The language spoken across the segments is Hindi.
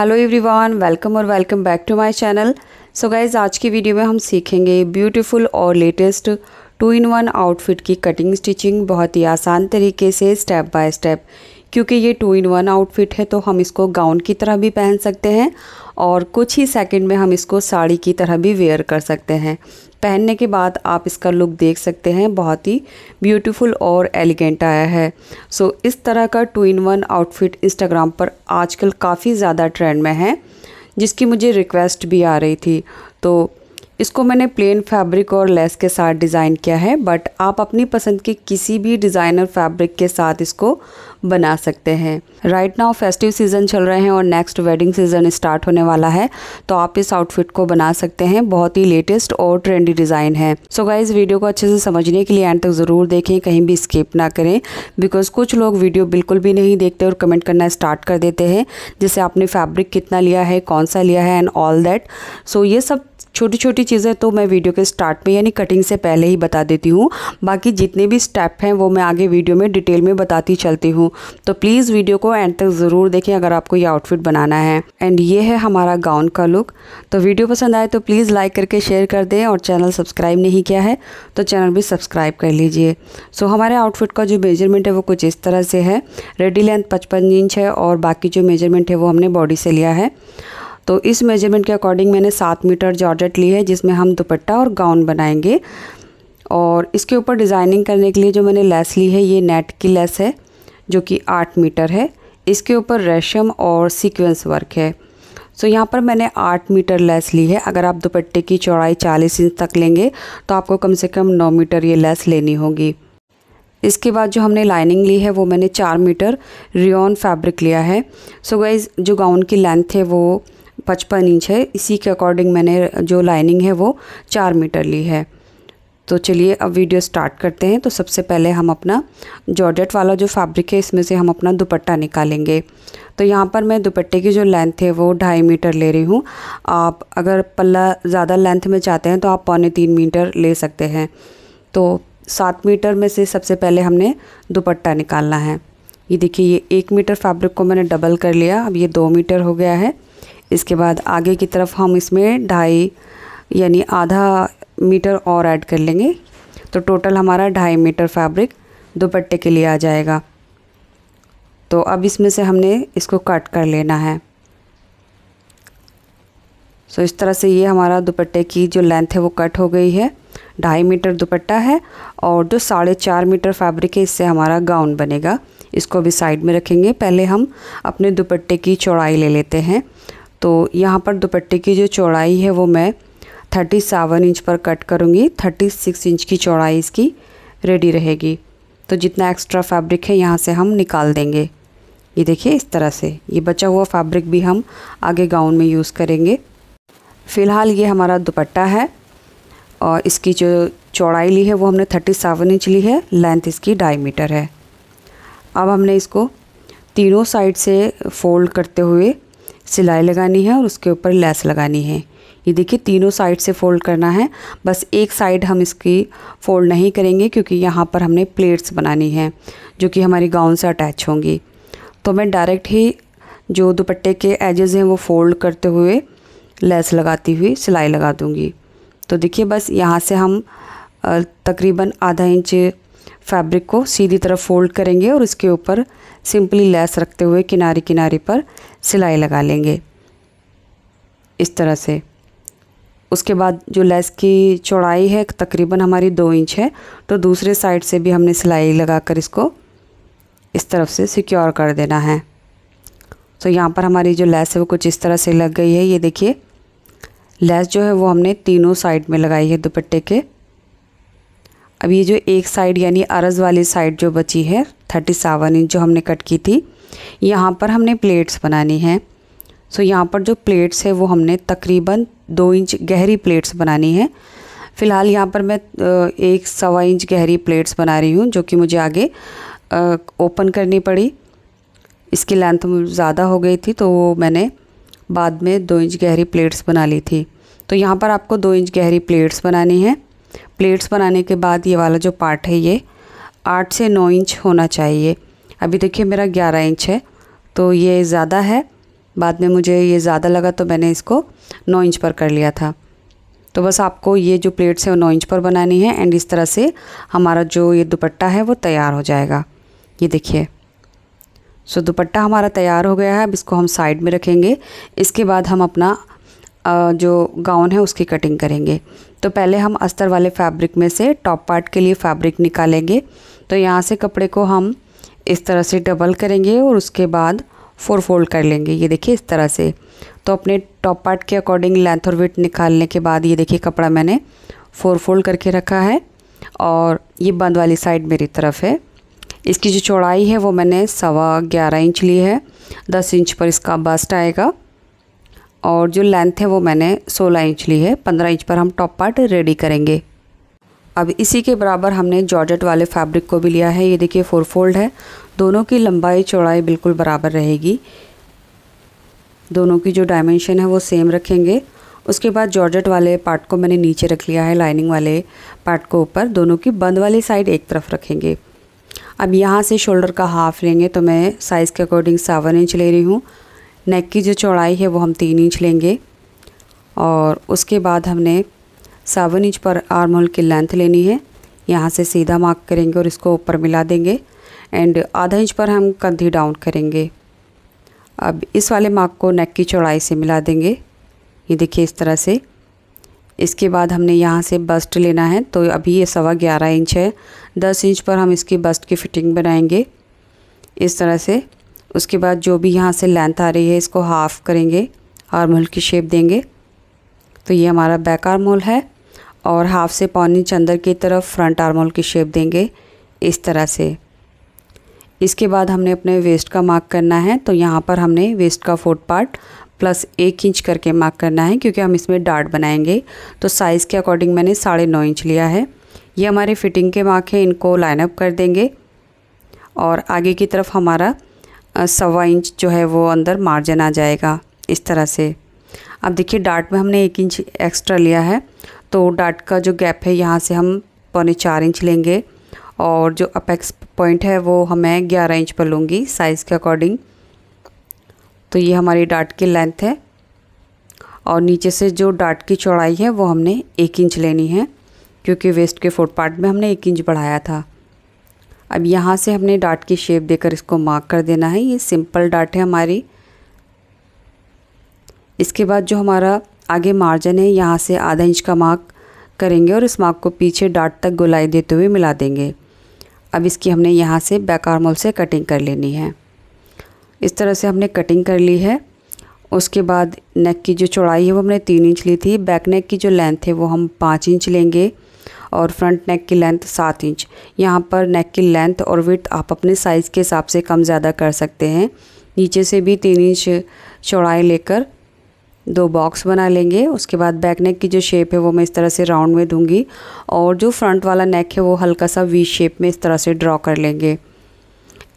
हेलो एवरीवन वेलकम और welcome back to my channel so guys आज की वीडियो में हम सीखेंगे ब्यूटीफुल और latest two in one outfit की कटिंग स्टिचिंग बहुत ही आसान तरीके से स्टेप बाय स्टेप क्योंकि ये टू इन वन आउटफिट है तो हम इसको गाउन की तरह भी पहन सकते हैं और कुछ ही सेकंड में हम इसको साड़ी की तरह भी वेयर कर सकते हैं पहनने के बाद आप इसका लुक देख सकते हैं बहुत ही ब्यूटीफुल और एलिगेंट आया है सो so, इस तरह का two in one outfit Instagram पर आजकल काफ़ी ज़्यादा ट्रेंड में है जिसकी मुझे रिक्वेस्ट भी आ रही थी तो इसको मैंने प्लेन फैब्रिक और लेस के साथ डिज़ाइन किया है बट आप अपनी पसंद के किसी भी डिज़ाइनर फैब्रिक के साथ इसको बना सकते हैं राइट नाउ फेस्टिव सीज़न चल रहे हैं और नेक्स्ट वेडिंग सीज़न स्टार्ट होने वाला है तो आप इस आउटफिट को बना सकते हैं बहुत ही लेटेस्ट और ट्रेंडी डिज़ाइन है सो so गाइज वीडियो को अच्छे से समझने के लिए एंड तक ज़रूर देखें कहीं भी स्किप ना करें बिकॉज कुछ लोग वीडियो बिल्कुल भी नहीं देखते और कमेंट करना स्टार्ट कर देते हैं जैसे आपने फैब्रिक कितना लिया है कौन सा लिया है एंड ऑल दैट सो ये सब छोटी छोटी चीज़ें तो मैं वीडियो के स्टार्ट में यानी कटिंग से पहले ही बता देती हूँ बाकी जितने भी स्टेप हैं वो मैं आगे वीडियो में डिटेल में बताती चलती हूँ तो प्लीज़ वीडियो को एंड तक ज़रूर देखें अगर आपको ये आउटफिट बनाना है एंड ये है हमारा गाउन का लुक तो वीडियो पसंद आए तो प्लीज़ लाइक करके शेयर कर दें और चैनल सब्सक्राइब नहीं किया है तो चैनल भी सब्सक्राइब कर लीजिए सो हमारे आउटफिट का जो मेजरमेंट है वो कुछ इस तरह से है रेडी लेंथ पचपन इंच है और बाकी जो मेजरमेंट है वो हमने बॉडी से लिया है तो इस मेजरमेंट के अकॉर्डिंग मैंने सात मीटर जॉर्जेट ली है जिसमें हम दुपट्टा और गाउन बनाएंगे और इसके ऊपर डिज़ाइनिंग करने के लिए जो मैंने लेस ली है ये नेट की लेस है जो कि आठ मीटर है इसके ऊपर रेशम और सीक्वेंस वर्क है सो so, यहाँ पर मैंने आठ मीटर लेस ली है अगर आप दुपट्टे की चौड़ाई चालीस इंच तक लेंगे तो आपको कम से कम नौ मीटर ये लेस लेनी होगी इसके बाद जो हमने लाइनिंग ली है वो मैंने चार मीटर रियन फैब्रिक लिया है सो so गाइज जो गाउन की लेंथ है वो पचपन इंच है इसी के अकॉर्डिंग मैंने जो लाइनिंग है वो चार मीटर ली है तो चलिए अब वीडियो स्टार्ट करते हैं तो सबसे पहले हम अपना जॉर्जेट वाला जो फैब्रिक है इसमें से हम अपना दुपट्टा निकालेंगे तो यहाँ पर मैं दुपट्टे की जो लेंथ है वो ढाई मीटर ले रही हूँ आप अगर पल्ला ज़्यादा लेंथ में चाहते हैं तो आप पौने तीन मीटर ले सकते हैं तो सात मीटर में से सबसे पहले हमने दुपट्टा निकालना है ये देखिए ये एक मीटर फैब्रिक को मैंने डबल कर लिया अब ये दो मीटर हो गया है इसके बाद आगे की तरफ हम इसमें ढाई यानी आधा मीटर और ऐड कर लेंगे तो टोटल हमारा ढाई मीटर फैब्रिक दुपट्टे के लिए आ जाएगा तो अब इसमें से हमने इसको कट कर लेना है सो इस तरह से ये हमारा दुपट्टे की जो लेंथ है वो कट हो गई है ढाई मीटर दुपट्टा है और जो साढ़े चार मीटर फैब्रिक है इससे हमारा गाउन बनेगा इसको भी साइड में रखेंगे पहले हम अपने दुपट्टे की चौड़ाई ले लेते हैं तो यहाँ पर दुपट्टे की जो चौड़ाई है वो मैं थर्टी सेवन इंच पर कट करूँगी थर्टी सिक्स इंच की चौड़ाई इसकी रेडी रहेगी तो जितना एक्स्ट्रा फैब्रिक है यहाँ से हम निकाल देंगे ये देखिए इस तरह से ये बचा हुआ फैब्रिक भी हम आगे गाउन में यूज़ करेंगे फ़िलहाल ये हमारा दुपट्टा है और इसकी जो चौड़ाई ली है वो हमने थर्टी सेवन इंच ली है लेंथ इसकी ढाई मीटर है अब हमने इसको तीनों साइड से फोल्ड करते हुए सिलाई लगानी है और उसके ऊपर लेस लगानी है ये देखिए तीनों साइड से फोल्ड करना है बस एक साइड हम इसकी फोल्ड नहीं करेंगे क्योंकि यहाँ पर हमने प्लेट्स बनानी है जो कि हमारी गाउन से अटैच होंगी तो मैं डायरेक्ट ही जो दुपट्टे के एजेस हैं वो फोल्ड करते हुए लेस लगाती हुई सिलाई लगा दूँगी तो देखिए बस यहाँ से हम तकरीबन आधा इंच फैब्रिक को सीधी तरफ फोल्ड करेंगे और उसके ऊपर सिंपली लेस रखते हुए किनारे किनारे पर सिलाई लगा लेंगे इस तरह से उसके बाद जो लेस की चौड़ाई है तकरीबन हमारी दो इंच है तो दूसरे साइड से भी हमने सिलाई लगाकर इसको इस तरफ से सिक्योर कर देना है तो यहाँ पर हमारी जो लेस है वो कुछ इस तरह से लग गई है ये देखिए लेस जो है वो हमने तीनों साइड में लगाई है दुपट्टे के अब ये जो एक साइड यानी अरज वाली साइड जो बची है थर्टी सेवन इंच जो हमने कट की थी यहाँ पर हमने प्लेट्स बनानी है सो यहाँ पर जो प्लेट्स है वो हमने तकरीबन दो इंच गहरी प्लेट्स बनानी है फ़िलहाल यहाँ पर मैं एक सवा इंच गहरी प्लेट्स बना रही हूँ जो कि मुझे आगे ओपन करनी पड़ी इसकी लेंथ ज़्यादा हो गई थी तो वो मैंने बाद में दो इंच गहरी प्लेट्स बना ली थी तो यहाँ पर आपको दो इंच गहरी प्लेट्स बनानी है प्लेट्स बनाने के बाद ये वाला जो पार्ट है ये आठ से नौ इंच होना चाहिए अभी देखिए मेरा ग्यारह इंच है तो ये ज़्यादा है बाद में मुझे ये ज़्यादा लगा तो मैंने इसको नौ इंच पर कर लिया था तो बस आपको ये जो प्लेट्स है वो नौ इंच पर बनानी है एंड इस तरह से हमारा जो ये दुपट्टा है वो तैयार हो जाएगा ये देखिए सो दुपट्टा हमारा तैयार हो गया है अब इसको हम साइड में रखेंगे इसके बाद हम अपना जो गाउन है उसकी कटिंग करेंगे तो पहले हम अस्तर वाले फैब्रिक में से टॉप पार्ट के लिए फैब्रिक निकालेंगे तो यहाँ से कपड़े को हम इस तरह से डबल करेंगे और उसके बाद फोर फोल्ड कर लेंगे ये देखिए इस तरह से तो अपने टॉप पार्ट के अकॉर्डिंग लेंथ और वेट निकालने के बाद ये देखिए कपड़ा मैंने फोर फोल्ड करके रखा है और ये बंद वाली साइड मेरी तरफ है इसकी जो चौड़ाई है वो मैंने सवा ग्यारह इंच ली है दस इंच पर इसका बस्ट आएगा और जो लेंथ है वो मैंने सोलह इंच ली है पंद्रह इंच पर हम टॉप पार्ट रेडी करेंगे अब इसी के बराबर हमने जॉर्जेट वाले फैब्रिक को भी लिया है ये देखिए फोर फोल्ड है दोनों की लंबाई चौड़ाई बिल्कुल बराबर रहेगी दोनों की जो डायमेंशन है वो सेम रखेंगे उसके बाद जॉर्जेट वाले पार्ट को मैंने नीचे रख लिया है लाइनिंग वाले पार्ट को ऊपर दोनों की बंद वाली साइड एक तरफ रखेंगे अब यहाँ से शोल्डर का हाफ लेंगे तो मैं साइज़ के अकॉर्डिंग सेवन इंच ले रही हूँ नेक की जो चौड़ाई है वो हम तीन इंच लेंगे और उसके बाद हमने सेवन इंच पर आर्म होल की लेंथ लेनी है यहाँ से सीधा मार्क करेंगे और इसको ऊपर मिला देंगे एंड आधा इंच पर हम कंधी डाउन करेंगे अब इस वाले मार्क को नेक की चौड़ाई से मिला देंगे ये देखिए इस तरह से इसके बाद हमने यहाँ से बस्ट लेना है तो अभी ये सवा ग्यारह इंच है दस इंच पर हम इसकी बस्ट की फिटिंग बनाएंगे इस तरह से उसके बाद जो भी यहाँ से लेंथ आ रही है इसको हाफ़ करेंगे आर्म होल की शेप देंगे तो ये हमारा बैक आर्म होल है और हाफ से पौन इंच अंदर की तरफ फ्रंट आर्मोल की शेप देंगे इस तरह से इसके बाद हमने अपने वेस्ट का मार्क करना है तो यहाँ पर हमने वेस्ट का फोर्थ पार्ट प्लस एक इंच करके मार्क करना है क्योंकि हम इसमें डार्ट बनाएंगे तो साइज़ के अकॉर्डिंग मैंने साढ़े नौ इंच लिया है ये हमारे फिटिंग के मार्क हैं इनको लाइनअप कर देंगे और आगे की तरफ हमारा सवा इंच जो है वो अंदर मार्जिन आ जाएगा इस तरह से अब देखिए डार्ट में हमने एक इंच एक्स्ट्रा लिया है तो डाट का जो गैप है यहाँ से हम पौने चार इंच लेंगे और जो अपेक्स पॉइंट है वो हमें ग्यारह इंच पर लूँगी साइज़ के अकॉर्डिंग तो ये हमारी डाट की लेंथ है और नीचे से जो डाट की चौड़ाई है वो हमने एक इंच लेनी है क्योंकि वेस्ट के फोर्थ पार्ट में हमने एक इंच बढ़ाया था अब यहाँ से हमने डाट की शेप देकर इसको मार्क कर देना है ये सिंपल डाट है हमारी इसके बाद जो हमारा आगे मार्जिन है यहाँ से आधा इंच का मार्क करेंगे और इस मार्क को पीछे डाट तक गुलाई देते हुए मिला देंगे अब इसकी हमने यहाँ से बैक आर्मोल से कटिंग कर लेनी है इस तरह से हमने कटिंग कर ली है उसके बाद नेक की जो चौड़ाई है वो हमने तीन इंच ली थी बैक नेक की जो लेंथ है वो हम पाँच इंच लेंगे और फ्रंट नेक की लेंथ सात इंच यहाँ पर नेक की लेंथ और विथ आप अपने साइज़ के हिसाब से कम ज़्यादा कर सकते हैं नीचे से भी तीन इंच चौड़ाई लेकर दो बॉक्स बना लेंगे उसके बाद बैक नेक की जो शेप है वो मैं इस तरह से राउंड में दूंगी और जो फ्रंट वाला नेक है वो हल्का सा वी शेप में इस तरह से ड्रॉ कर लेंगे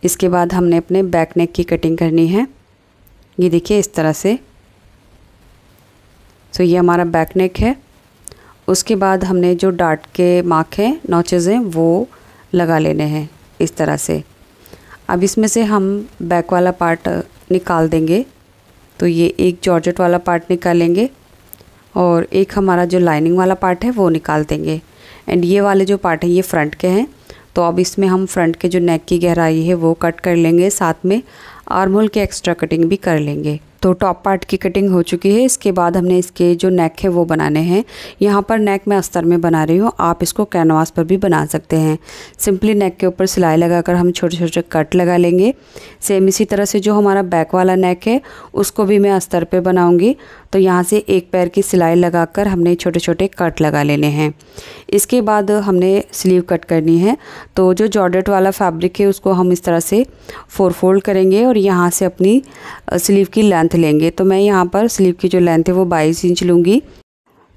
इसके बाद हमने अपने बैक नेक की कटिंग करनी है ये देखिए इस तरह से तो ये हमारा बैक नेक है उसके बाद हमने जो डाट के मार्क हैं नॉचेज़ हैं वो लगा लेने हैं इस तरह से अब इसमें से हम बैक वाला पार्ट निकाल देंगे तो ये एक जॉर्जेट वाला पार्ट निकालेंगे और एक हमारा जो लाइनिंग वाला पार्ट है वो निकाल देंगे एंड ये वाले जो पार्ट हैं ये फ्रंट के हैं तो अब इसमें हम फ्रंट के जो नेक की गहराई है वो कट कर लेंगे साथ में आर्म होल की एक्स्ट्रा कटिंग भी कर लेंगे तो टॉप पार्ट की कटिंग हो चुकी है इसके बाद हमने इसके जो नेक है वो बनाने हैं यहाँ पर नेक मैं अस्तर में बना रही हूँ आप इसको कैनवास पर भी बना सकते हैं सिंपली नेक के ऊपर सिलाई लगाकर हम छोटे छोटे कट लगा लेंगे सेम इसी तरह से जो हमारा बैक वाला नेक है उसको भी मैं अस्तर पर बनाऊँगी तो यहाँ से एक पैर की सिलाई लगा हमने छोटे छोटे कट लगा लेने हैं इसके बाद हमने स्लीव कट करनी है तो जो जॉर्डेट वाला फैब्रिक है उसको हम इस तरह से फोर फोल्ड करेंगे और यहाँ से अपनी स्लीव की लेंथ लेंथ लेंगे तो मैं यहाँ पर स्लीव की जो लेंथ है वो बाईस इंच लूँगी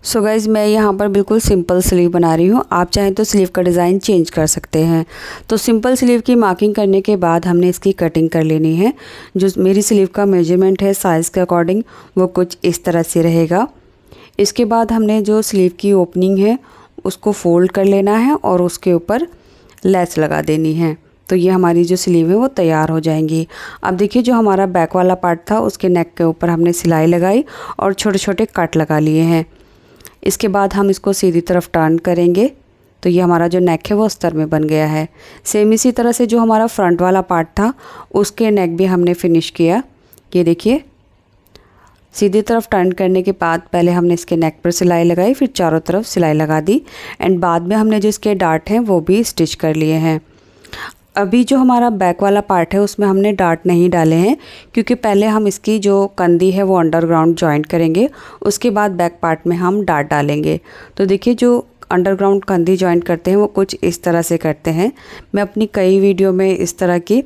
सो so गाइज़ मैं यहाँ पर बिल्कुल सिंपल स्लीव बना रही हूँ आप चाहें तो स्लीव का डिज़ाइन चेंज कर सकते हैं तो सिंपल स्लीव की मार्किंग करने के बाद हमने इसकी कटिंग कर लेनी है जो मेरी स्लीव का मेजरमेंट है साइज़ के अकॉर्डिंग वो कुछ इस तरह से रहेगा इसके बाद हमने जो स्लीव की ओपनिंग है उसको फोल्ड कर लेना है और उसके ऊपर लेस लगा देनी है तो ये हमारी जो स्लीव है वो तैयार हो जाएंगी अब देखिए जो हमारा बैक वाला पार्ट था उसके नेक के ऊपर हमने सिलाई लगाई और छोटे छोटे कट लगा लिए हैं इसके बाद हम इसको सीधी तरफ टर्न करेंगे तो ये हमारा जो नेक है वो अस्तर में बन गया है सेम इसी तरह से जो हमारा फ्रंट वाला पार्ट था उसके नेक भी हमने फिनिश किया ये देखिए सीधी तरफ टर्न करने के बाद पहले हमने इसके नेक पर सिलाई लगाई फिर चारों तरफ सिलाई लगा दी एंड बाद में हमने जो इसके डार्ट हैं वो भी स्टिच कर लिए हैं अभी जो हमारा बैक वाला पार्ट है उसमें हमने डार्ट नहीं डाले हैं क्योंकि पहले हम इसकी जो कंदी है वो अंडरग्राउंड जॉइंट करेंगे उसके बाद बैक पार्ट में हम डार्ट डालेंगे तो देखिए जो अंडरग्राउंड कंधी जॉइंट करते हैं वो कुछ इस तरह से करते हैं मैं अपनी कई वीडियो में इस तरह की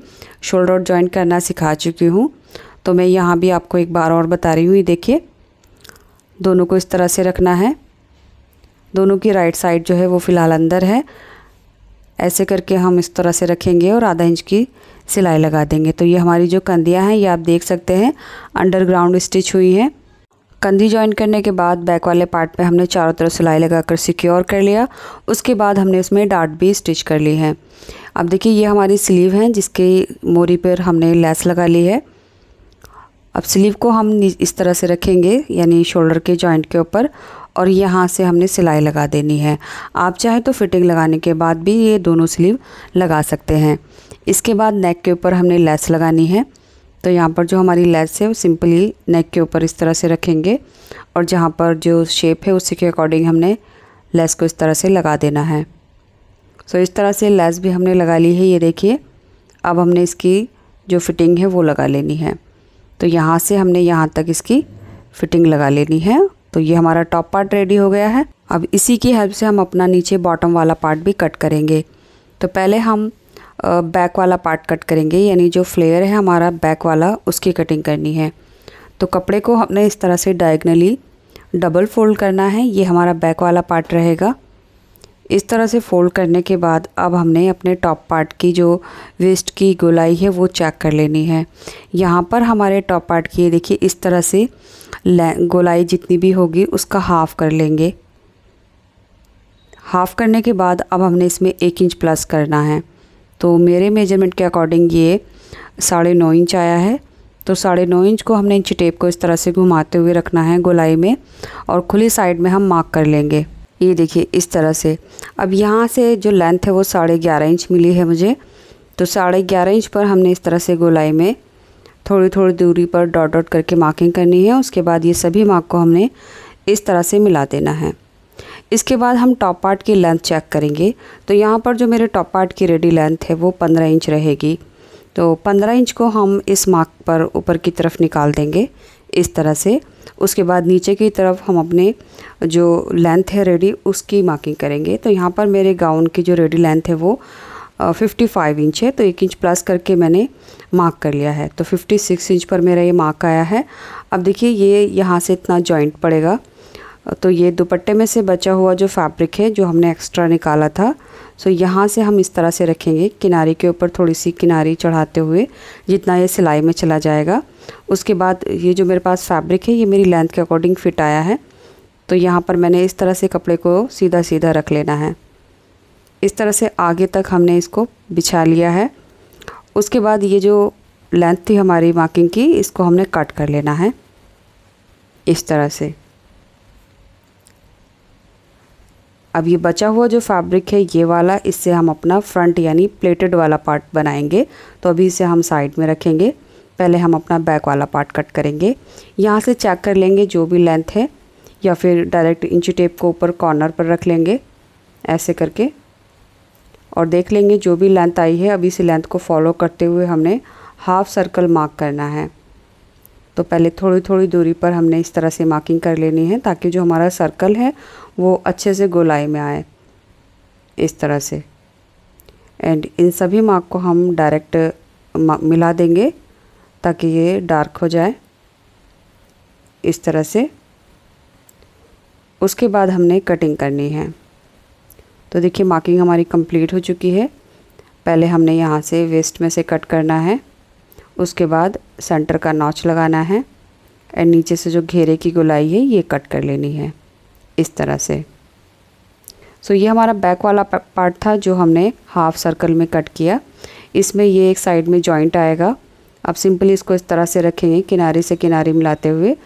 शोल्डर जॉइंट करना सिखा चुकी हूँ तो मैं यहाँ भी आपको एक बार और बता रही हूँ ये देखिए दोनों को इस तरह से रखना है दोनों की राइट साइड जो है वो फ़िलहाल अंदर है ऐसे करके हम इस तरह से रखेंगे और आधा इंच की सिलाई लगा देंगे तो ये हमारी जो कंधियाँ हैं ये आप देख सकते हैं अंडरग्राउंड स्टिच हुई हैं कंधी ज्वाइन करने के बाद बैक वाले पार्ट पे हमने चारों तरफ सिलाई लगाकर सिक्योर कर लिया उसके बाद हमने उसमें डार्ट भी स्टिच कर ली है अब देखिए ये हमारी स्लीव हैं जिसके मोरी पर हमने लेस लगा ली है अब स्लीव को हम इस तरह से रखेंगे यानी शोल्डर के जॉइंट के ऊपर और यहाँ से हमने सिलाई लगा देनी है आप चाहे तो फिटिंग लगाने के बाद भी ये दोनों स्लीव लगा सकते हैं इसके बाद नेक के ऊपर हमने लेस लगानी है तो यहाँ पर जो हमारी लेस है वो सिंपली नेक के ऊपर इस तरह से रखेंगे और जहाँ पर जो शेप है उसी के अकॉर्डिंग हमने लेस को इस तरह से लगा देना है सो इस तरह से लेस भी हमने लगा ली है ये देखिए अब हमने इसकी जो फिटिंग है वो लगा लेनी है तो यहाँ से हमने यहाँ तक इसकी फिटिंग लगा लेनी है तो ये हमारा टॉप पार्ट रेडी हो गया है अब इसी की हेल्प से हम अपना नीचे बॉटम वाला पार्ट भी कट करेंगे तो पहले हम बैक वाला पार्ट कट करेंगे यानी जो फ्लेयर है हमारा बैक वाला उसकी कटिंग करनी है तो कपड़े को हमने इस तरह से डायगनली डबल फोल्ड करना है ये हमारा बैक वाला पार्ट रहेगा इस तरह से फोल्ड करने के बाद अब हमने अपने टॉप पार्ट की जो वेस्ट की गोलाई है वो चेक कर लेनी है यहाँ पर हमारे टॉप पार्ट की ये देखिए इस तरह से गोलाई जितनी भी होगी उसका हाफ़ कर लेंगे हाफ़ करने के बाद अब हमने इसमें एक इंच प्लस करना है तो मेरे मेजरमेंट के अकॉर्डिंग ये साढ़े नौ इंच आया है तो साढ़े नौ इंच को हमने इंची टेप को इस तरह से घुमाते हुए रखना है गोलाई में और खुली साइड में हम मार्क कर लेंगे ये देखिए इस तरह से अब यहाँ से जो लेंथ है वो साढ़े ग्यारह इंच मिली है मुझे तो साढ़े ग्यारह इंच पर हमने इस तरह से गोलाई में थोड़ी थोड़ी दूरी पर डॉट डॉट करके मार्किंग करनी है उसके बाद ये सभी मार्क को हमने इस तरह से मिला देना है इसके बाद हम टॉप पार्ट की लेंथ चेक करेंगे तो यहाँ पर जो मेरे टॉप पार्ट की रेडी लेंथ है वो पंद्रह इंच रहेगी तो पंद्रह इंच को हम इस मार्क पर ऊपर की तरफ निकाल देंगे इस तरह से उसके बाद नीचे की तरफ हम अपने जो लेंथ है रेडी उसकी मार्किंग करेंगे तो यहाँ पर मेरे गाउन की जो रेडी लेंथ है वो फिफ्टी फाइव इंच है तो एक इंच प्लस करके मैंने मार्क कर लिया है तो फिफ्टी सिक्स इंच पर मेरा ये मार्क आया है अब देखिए ये यहाँ से इतना जॉइंट पड़ेगा तो ये दुपट्टे में से बचा हुआ जो फैब्रिक है जो हमने एक्स्ट्रा निकाला था सो यहाँ से हम इस तरह से रखेंगे किनारे के ऊपर थोड़ी सी किनारी चढ़ाते हुए जितना ये सिलाई में चला जाएगा उसके बाद ये जो मेरे पास फैब्रिक है ये मेरी लेंथ के अकॉर्डिंग फिट आया है तो यहाँ पर मैंने इस तरह से कपड़े को सीधा सीधा रख लेना है इस तरह से आगे तक हमने इसको बिछा लिया है उसके बाद ये जो लेंथ थी हमारी मार्किंग की इसको हमने कट कर लेना है इस तरह से अब ये बचा हुआ जो फैब्रिक है ये वाला इससे हम अपना फ्रंट यानी प्लेटेड वाला पार्ट बनाएंगे तो अभी इसे हम साइड में रखेंगे पहले हम अपना बैक वाला पार्ट कट करेंगे यहाँ से चेक कर लेंगे जो भी लेंथ है या फिर डायरेक्ट इंची टेप को ऊपर कॉर्नर पर रख लेंगे ऐसे करके और देख लेंगे जो भी लेंथ आई है अभी इसी लेंथ को फॉलो करते हुए हमने हाफ सर्कल मार्क करना है तो पहले थोड़ी थोड़ी दूरी पर हमने इस तरह से मार्किंग कर लेनी है ताकि जो हमारा सर्कल है वो अच्छे से गोलाई में आए इस तरह से एंड इन सभी मार्क को हम डायरेक्ट मिला देंगे ताकि ये डार्क हो जाए इस तरह से उसके बाद हमने कटिंग करनी है तो देखिए मार्किंग हमारी कंप्लीट हो चुकी है पहले हमने यहाँ से वेस्ट में से कट करना है उसके बाद सेंटर का नॉच लगाना है एंड नीचे से जो घेरे की गुलाई है ये कट कर लेनी है इस तरह से सो ये हमारा बैक वाला पार्ट था जो हमने हाफ सर्कल में कट किया इसमें ये एक साइड में जॉइंट आएगा आप सिंपली इसको इस तरह से रखेंगे किनारे से किनारे मिलाते हुए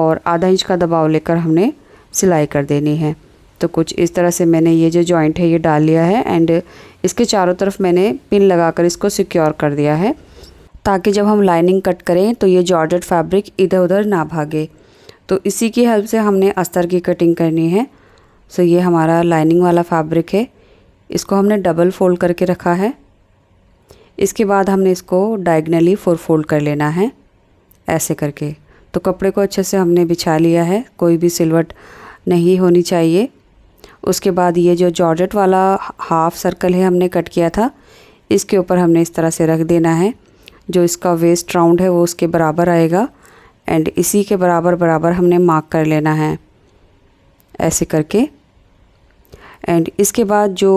और आधा इंच का दबाव लेकर हमने सिलाई कर देनी है तो कुछ इस तरह से मैंने ये जो जॉइंट है ये डाल लिया है एंड इसके चारों तरफ मैंने पिन लगाकर इसको सिक्योर कर दिया है ताकि जब हम लाइनिंग कट करें तो ये जॉर्जेट फैब्रिक इधर उधर ना भागे तो इसी की हेल्प से हमने अस्तर की कटिंग करनी है सो ये हमारा लाइनिंग वाला फैब्रिक है इसको हमने डबल फोल्ड करके रखा है इसके बाद हमने इसको डायगनली फोर फोल्ड कर लेना है ऐसे करके तो कपड़े को अच्छे से हमने बिछा लिया है कोई भी सिलवट नहीं होनी चाहिए उसके बाद ये जो जॉर्जेट वाला हाफ सर्कल है हमने कट किया था इसके ऊपर हमने इस तरह से रख देना है जो इसका वेस्ट राउंड है वो उसके बराबर आएगा एंड इसी के बराबर बराबर हमने मार्क कर लेना है ऐसे करके एंड इसके बाद जो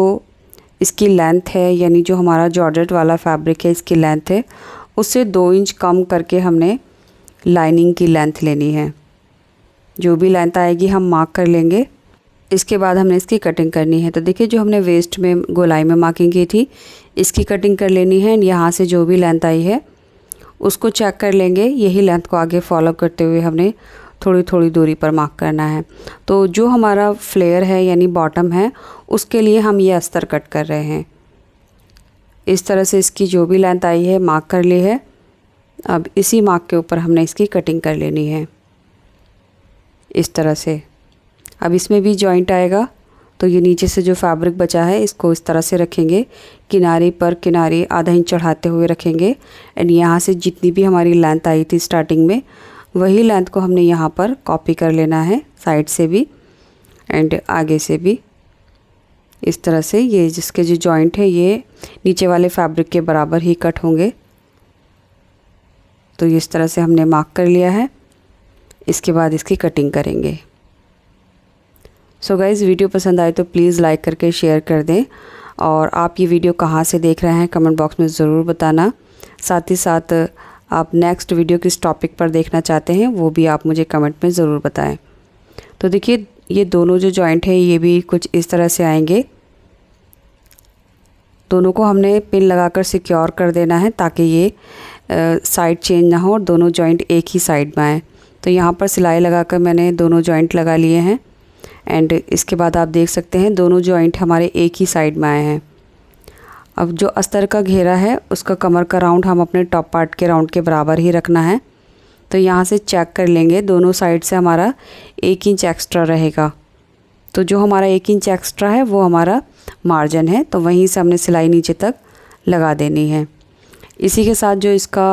इसकी लेंथ है यानी जो हमारा जॉर्जेट वाला फैब्रिक है इसकी लेंथ है उससे दो इंच कम करके हमने लाइनिंग की लेंथ लेनी है जो भी लेंथ आएगी हम मार्क कर लेंगे इसके बाद हमने इसकी कटिंग करनी है तो देखिए जो हमने वेस्ट में गोलाई में मार्किंग की थी इसकी कटिंग कर लेनी है एंड यहाँ से जो भी लेंथ आई है उसको चेक कर लेंगे यही लेंथ को आगे फॉलोअप करते हुए हमने थोड़ी थोड़ी दूरी पर मार्क करना है तो जो हमारा फ्लेयर है यानी बॉटम है उसके लिए हम ये अस्तर कट कर रहे हैं इस तरह से इसकी जो भी लेंथ आई है मार्क कर ली है अब इसी मार्क के ऊपर हमने इसकी कटिंग कर लेनी है इस तरह से अब इसमें भी जॉइंट आएगा तो ये नीचे से जो फैब्रिक बचा है इसको इस तरह से रखेंगे किनारे पर किनारे आधा इंच चढ़ाते हुए रखेंगे एंड यहाँ से जितनी भी हमारी लेंथ आई थी स्टार्टिंग में वही लेंथ को हमने यहाँ पर कॉपी कर लेना है साइड से भी एंड आगे से भी इस तरह से ये जिसके जो जॉइंट है ये नीचे वाले फैब्रिक के बराबर ही कट होंगे तो इस तरह से हमने मार्क कर लिया है इसके बाद इसकी कटिंग करेंगे सो so गाइज़ वीडियो पसंद आए तो प्लीज़ लाइक करके शेयर कर दें और आप ये वीडियो कहाँ से देख रहे हैं कमेंट बॉक्स में ज़रूर बताना साथ ही साथ आप नेक्स्ट वीडियो किस टॉपिक पर देखना चाहते हैं वो भी आप मुझे कमेंट में ज़रूर बताएं तो देखिए ये दोनों जो जॉइंट है ये भी कुछ इस तरह से आएंगे दोनों को हमने पिन लगाकर सिक्योर कर देना है ताकि ये साइड चेंज ना हो और दोनों जॉइंट एक ही साइड में आए तो यहाँ पर सिलाई लगाकर मैंने दोनों जॉइंट लगा लिए हैं एंड इसके बाद आप देख सकते हैं दोनों जॉइंट हमारे एक ही साइड में आए हैं अब जो अस्तर का घेरा है उसका कमर का राउंड हम अपने टॉप पार्ट के राउंड के बराबर ही रखना है तो यहाँ से चेक कर लेंगे दोनों साइड से हमारा एक इंच एक्स्ट्रा रहेगा तो जो हमारा एक इंच एक्स्ट्रा है वो हमारा मार्जिन है तो वहीं से हमने सिलाई नीचे तक लगा देनी है इसी के साथ जो इसका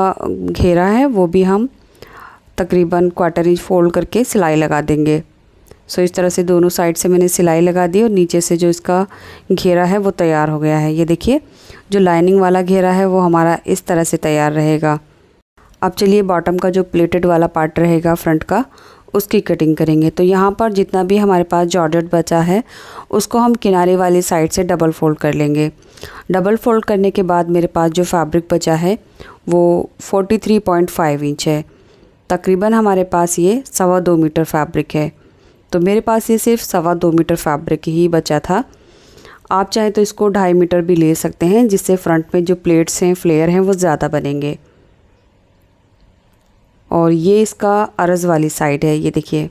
घेरा है वो भी हम तकरीबन क्वार्टर इंच फोल्ड करके सिलाई लगा देंगे सो इस तरह से दोनों साइड से मैंने सिलाई लगा दी और नीचे से जो इसका घेरा है वो तैयार हो गया है ये देखिए जो लाइनिंग वाला घेरा है वो हमारा इस तरह से तैयार रहेगा अब चलिए बॉटम का जो प्लेटेड वाला पार्ट रहेगा फ्रंट का उसकी कटिंग करेंगे तो यहाँ पर जितना भी हमारे पास जॉर्डेट बचा है उसको हम किनारे वाली साइड से डबल फोल्ड कर लेंगे डबल फोल्ड करने के बाद मेरे पास जो फैब्रिक बचा है वो 43.5 इंच है तकरीबन हमारे पास ये सवा दो मीटर फैब्रिक है तो मेरे पास ये सिर्फ सवा दो मीटर फैब्रिक ही बचा था आप चाहे तो इसको ढाई मीटर भी ले सकते हैं जिससे फ्रंट में जो प्लेट्स हैं फ्लेयर हैं वो ज़्यादा बनेंगे और ये इसका अरज़ वाली साइड है ये देखिए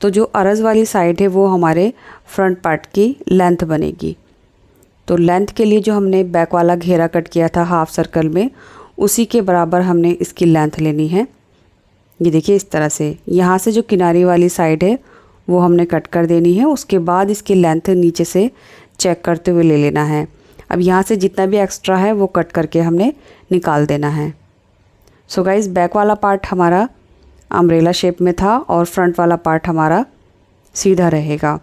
तो जो अरज़ वाली साइड है वो हमारे फ्रंट पार्ट की लेंथ बनेगी तो लेंथ के लिए जो हमने बैक वाला घेरा कट किया था हाफ सर्कल में उसी के बराबर हमने इसकी लेंथ लेनी है ये देखिए इस तरह से यहाँ से जो किनारे वाली साइड है वो हमने कट कर देनी है उसके बाद इसकी लेंथ नीचे से चेक करते हुए ले लेना है अब यहाँ से जितना भी एक्स्ट्रा है वो कट करके हमने निकाल देना है सो गाइज बैक वाला पार्ट हमारा अम्ब्रेला शेप में था और फ्रंट वाला पार्ट हमारा सीधा रहेगा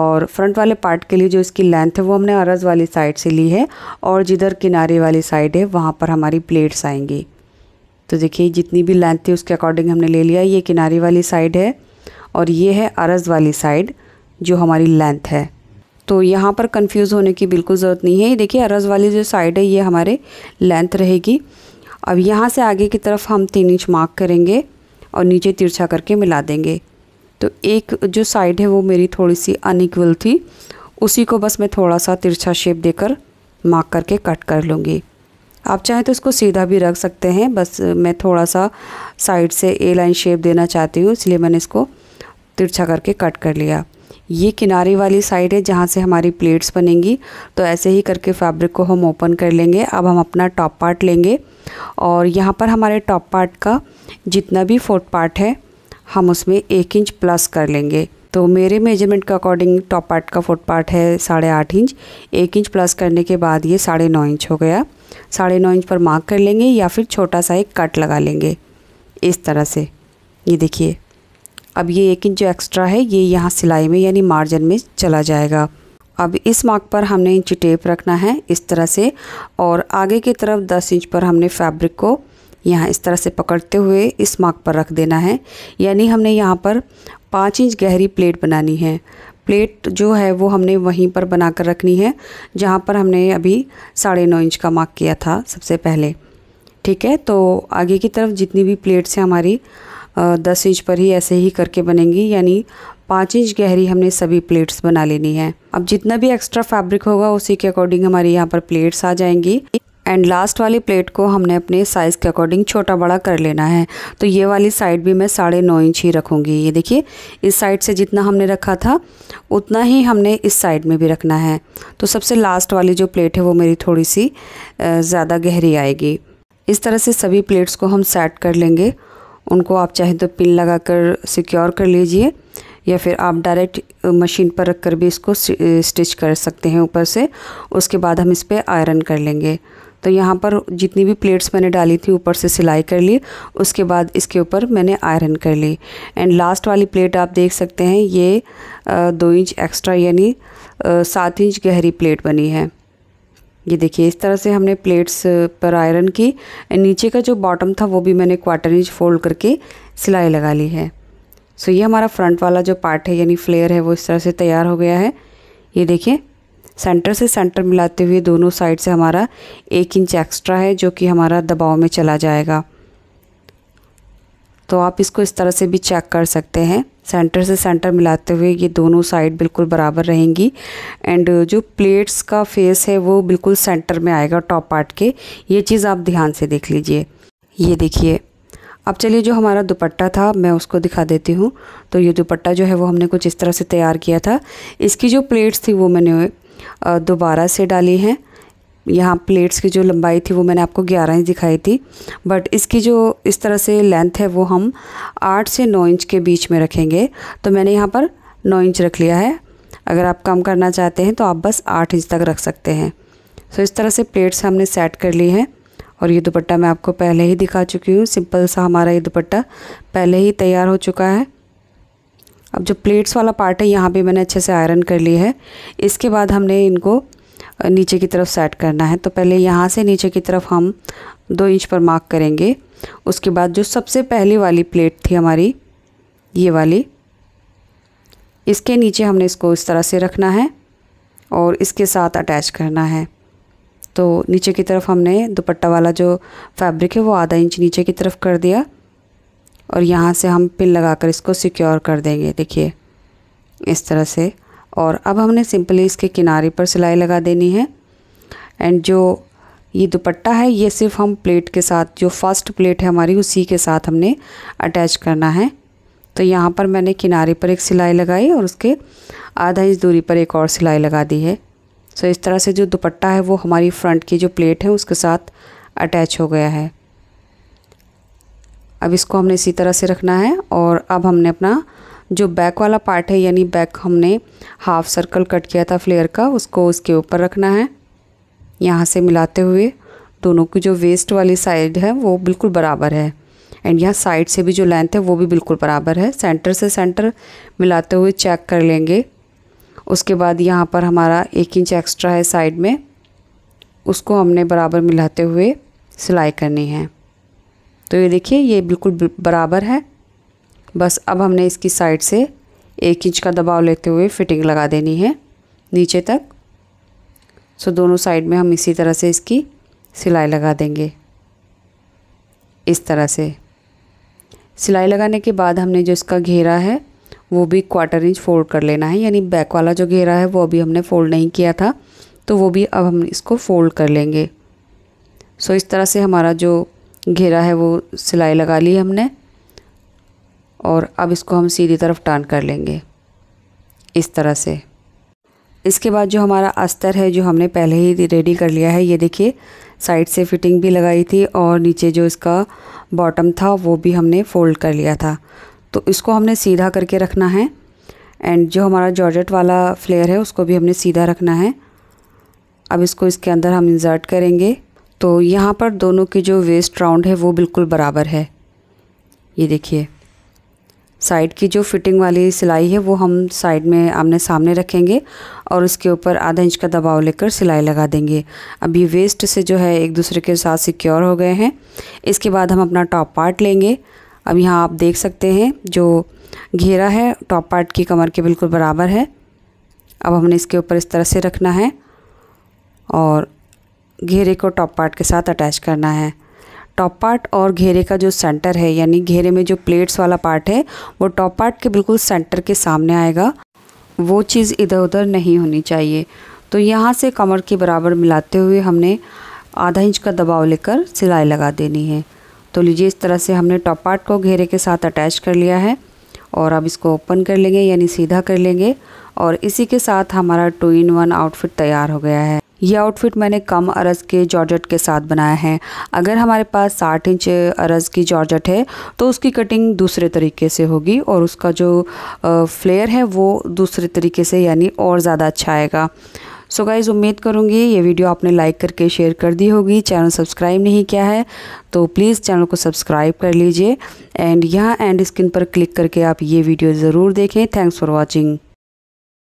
और फ्रंट वाले पार्ट के लिए जो इसकी लेंथ है वो हमने अरज वाली साइड से ली है और जिधर किनारे वाली साइड है वहाँ पर हमारी प्लेट्स आएंगी तो देखिए जितनी भी लेंथ थी उसके अकॉर्डिंग हमने ले लिया ये किनारे वाली साइड है और ये है अरज वाली साइड जो हमारी लेंथ है तो यहाँ पर कंफ्यूज होने की बिल्कुल ज़रूरत नहीं है देखिए अरज वाली जो साइड है ये हमारे लेंथ रहेगी अब यहाँ से आगे की तरफ हम तीन इंच मार्क करेंगे और नीचे तिरछा करके मिला देंगे तो एक जो साइड है वो मेरी थोड़ी सी अनइक्वल थी उसी को बस मैं थोड़ा सा तिरछा शेप देकर मार्क करके कट कर लूँगी आप चाहें तो इसको सीधा भी रख सकते हैं बस मैं थोड़ा सा साइड से ए लाइन शेप देना चाहती हूँ इसलिए मैंने इसको तिरछा करके कट कर लिया ये किनारे वाली साइड है जहाँ से हमारी प्लेट्स बनेंगी तो ऐसे ही करके फैब्रिक को हम ओपन कर लेंगे अब हम अपना टॉप पार्ट लेंगे और यहाँ पर हमारे टॉप पार्ट का जितना भी फोर्थ पार्ट है हम उसमें एक इंच प्लस कर लेंगे तो मेरे मेजरमेंट के अकॉर्डिंग टॉप पार्ट का फोर्थ पार्ट है साढ़े आठ इंच एक इंच प्लस करने के बाद ये साढ़े नौ इंच हो गया साढ़े नौ इंच पर मार्क कर लेंगे या फिर छोटा सा एक कट लगा लेंगे इस तरह से ये देखिए अब ये एक इंच जो एक्स्ट्रा है ये यहाँ सिलाई में यानी मार्जिन में चला जाएगा अब इस मार्क पर हमने इंची टेप रखना है इस तरह से और आगे की तरफ 10 इंच पर हमने फैब्रिक को यहाँ इस तरह से पकड़ते हुए इस मार्क पर रख देना है यानी हमने यहाँ पर पाँच इंच गहरी प्लेट बनानी है प्लेट जो है वो हमने वहीं पर बना कर रखनी है जहाँ पर हमने अभी साढ़े नौ इंच का मार्क किया था सबसे पहले ठीक है तो आगे की तरफ जितनी भी प्लेट्स हैं हमारी दस इंच पर ही ऐसे ही करके बनेंगी यानी पाँच इंच गहरी हमने सभी प्लेट्स बना लेनी है अब जितना भी एक्स्ट्रा फैब्रिक होगा उसी के अकॉर्डिंग हमारी यहाँ पर प्लेट्स आ जाएंगी एंड लास्ट वाली प्लेट को हमने अपने साइज़ के अकॉर्डिंग छोटा बड़ा कर लेना है तो ये वाली साइड भी मैं साढ़े नौ इंच ही रखूँगी ये देखिए इस साइड से जितना हमने रखा था उतना ही हमने इस साइड में भी रखना है तो सबसे लास्ट वाली जो प्लेट है वो मेरी थोड़ी सी ज़्यादा गहरी आएगी इस तरह से सभी प्लेट्स को हम सेट कर लेंगे उनको आप चाहे तो पिन लगा कर सिक्योर कर लीजिए या फिर आप डायरेक्ट मशीन पर रख कर भी इसको स्टिच कर सकते हैं ऊपर से उसके बाद हम इस पर आयरन कर लेंगे तो यहाँ पर जितनी भी प्लेट्स मैंने डाली थी ऊपर से सिलाई कर ली उसके बाद इसके ऊपर मैंने आयरन कर ली एंड लास्ट वाली प्लेट आप देख सकते हैं ये दो इंच एक्स्ट्रा यानी सात इंच गहरी प्लेट बनी है ये देखिए इस तरह से हमने प्लेट्स पर आयरन की एंड नीचे का जो बॉटम था वो भी मैंने क्वार्टर इंच फोल्ड करके सिलाई लगा ली है सो so, ये हमारा फ्रंट वाला जो पार्ट है यानी फ्लेयर है वो इस तरह से तैयार हो गया है ये देखिए सेंटर से सेंटर मिलाते हुए दोनों साइड से हमारा एक इंच एक्स्ट्रा है जो कि हमारा दबाव में चला जाएगा तो आप इसको इस तरह से भी चेक कर सकते हैं सेंटर से सेंटर मिलाते हुए ये दोनों साइड बिल्कुल बराबर रहेंगी एंड जो प्लेट्स का फेस है वो बिल्कुल सेंटर में आएगा टॉप पार्ट के ये चीज़ आप ध्यान से देख लीजिए ये देखिए अब चलिए जो हमारा दुपट्टा था मैं उसको दिखा देती हूँ तो ये दुपट्टा जो है वो हमने कुछ इस तरह से तैयार किया था इसकी जो प्लेट्स थी वो मैंने दोबारा से डाली है यहाँ प्लेट्स की जो लंबाई थी वो मैंने आपको ग्यारह इंच दिखाई थी बट इसकी जो इस तरह से लेंथ है वो हम आठ से नौ इंच के बीच में रखेंगे तो मैंने यहाँ पर नौ इंच रख लिया है अगर आप कम करना चाहते हैं तो आप बस आठ इंच तक रख सकते हैं सो इस तरह से प्लेट्स हमने सेट कर ली हैं और ये दुपट्टा मैं आपको पहले ही दिखा चुकी हूँ सिंपल सा हमारा ये दुपट्टा पहले ही तैयार हो चुका है अब जो प्लेट्स वाला पार्ट है यहाँ पे मैंने अच्छे से आयरन कर ली है इसके बाद हमने इनको नीचे की तरफ सेट करना है तो पहले यहाँ से नीचे की तरफ हम दो इंच पर मार्क करेंगे उसके बाद जो सबसे पहली वाली प्लेट थी हमारी ये वाली इसके नीचे हमने इसको इस तरह से रखना है और इसके साथ अटैच करना है तो नीचे की तरफ हमने दुपट्टा वाला जो फैब्रिक है वो आधा इंच नीचे की तरफ कर दिया और यहाँ से हम पिन लगाकर इसको सिक्योर कर देंगे देखिए इस तरह से और अब हमने सिंपली इसके किनारे पर सिलाई लगा देनी है एंड जो ये दुपट्टा है ये सिर्फ हम प्लेट के साथ जो फर्स्ट प्लेट है हमारी उसी के साथ हमने अटैच करना है तो यहाँ पर मैंने किनारे पर एक सिलाई लगाई और उसके आधा इंच दूरी पर एक और सिलाई लगा दी है सो इस तरह से जो दुपट्टा है वो हमारी फ्रंट की जो प्लेट है उसके साथ अटैच हो गया है अब इसको हमने इसी तरह से रखना है और अब हमने अपना जो बैक वाला पार्ट है यानी बैक हमने हाफ सर्कल कट किया था फ्लेयर का उसको उसके ऊपर रखना है यहाँ से मिलाते हुए दोनों की जो वेस्ट वाली साइड है वो बिल्कुल बराबर है एंड यहाँ साइड से भी जो लेंथ है वो भी बिल्कुल बराबर है सेंटर से सेंटर मिलाते हुए चेक कर लेंगे उसके बाद यहाँ पर हमारा एक इंच एक्स्ट्रा है साइड में उसको हमने बराबर मिलाते हुए सिलाई करनी है तो ये देखिए ये बिल्कुल बराबर है बस अब हमने इसकी साइड से एक इंच का दबाव लेते हुए फिटिंग लगा देनी है नीचे तक सो दोनों साइड में हम इसी तरह से इसकी सिलाई लगा देंगे इस तरह से सिलाई लगाने के बाद हमने जो इसका घेरा है वो भी क्वार्टर इंच फोल्ड कर लेना है यानी बैक वाला जो घेरा है वो अभी हमने फोल्ड नहीं किया था तो वो भी अब हम इसको फोल्ड कर लेंगे सो इस तरह से हमारा जो घेरा है वो सिलाई लगा ली हमने और अब इसको हम सीधी तरफ टर्न कर लेंगे इस तरह से इसके बाद जो हमारा अस्तर है जो हमने पहले ही रेडी कर लिया है ये देखिए साइड से फिटिंग भी लगाई थी और नीचे जो इसका बॉटम था वो भी हमने फ़ोल्ड कर लिया था तो इसको हमने सीधा करके रखना है एंड जो हमारा जॉर्जेट वाला फ्लेयर है उसको भी हमने सीधा रखना है अब इसको इसके अंदर हम इंजर्ट करेंगे तो यहाँ पर दोनों की जो वेस्ट राउंड है वो बिल्कुल बराबर है ये देखिए साइड की जो फिटिंग वाली सिलाई है वो हम साइड में आमने सामने रखेंगे और उसके ऊपर आधा इंच का दबाव लेकर सिलाई लगा देंगे अब ये वेस्ट से जो है एक दूसरे के साथ सिक्योर हो गए हैं इसके बाद हम अपना टॉप पार्ट लेंगे अब यहाँ आप देख सकते हैं जो घेरा है टॉप पार्ट की कमर के बिल्कुल बराबर है अब हमने इसके ऊपर इस तरह से रखना है और घेरे को टॉप पार्ट के साथ अटैच करना है टॉप पार्ट और घेरे का जो सेंटर है यानी घेरे में जो प्लेट्स वाला पार्ट है वो टॉप पार्ट के बिल्कुल सेंटर के सामने आएगा वो चीज़ इधर उधर नहीं होनी चाहिए तो यहाँ से कमर के बराबर मिलाते हुए हमने आधा इंच का दबाव लेकर सिलाई लगा देनी है तो लीजिए इस तरह से हमने टॉप पार्ट को घेरे के साथ अटैच कर लिया है और अब इसको ओपन कर लेंगे यानी सीधा कर लेंगे और इसी के साथ हमारा टू इन वन आउटफिट तैयार हो गया है यह आउटफिट मैंने कम अरज के जॉर्जेट के साथ बनाया है अगर हमारे पास साठ इंच अरज की जॉर्जेट है तो उसकी कटिंग दूसरे तरीके से होगी और उसका जो फ्लेयर है वो दूसरे तरीके से यानी और ज़्यादा अच्छा आएगा सो so गाइज़ उम्मीद करूँगी ये वीडियो आपने लाइक करके शेयर कर दी होगी चैनल सब्सक्राइब नहीं किया है तो प्लीज़ चैनल को सब्सक्राइब कर लीजिए एंड यहाँ एंड स्क्रीन पर क्लिक करके आप ये वीडियो ज़रूर देखें थैंक्स फॉर वॉचिंग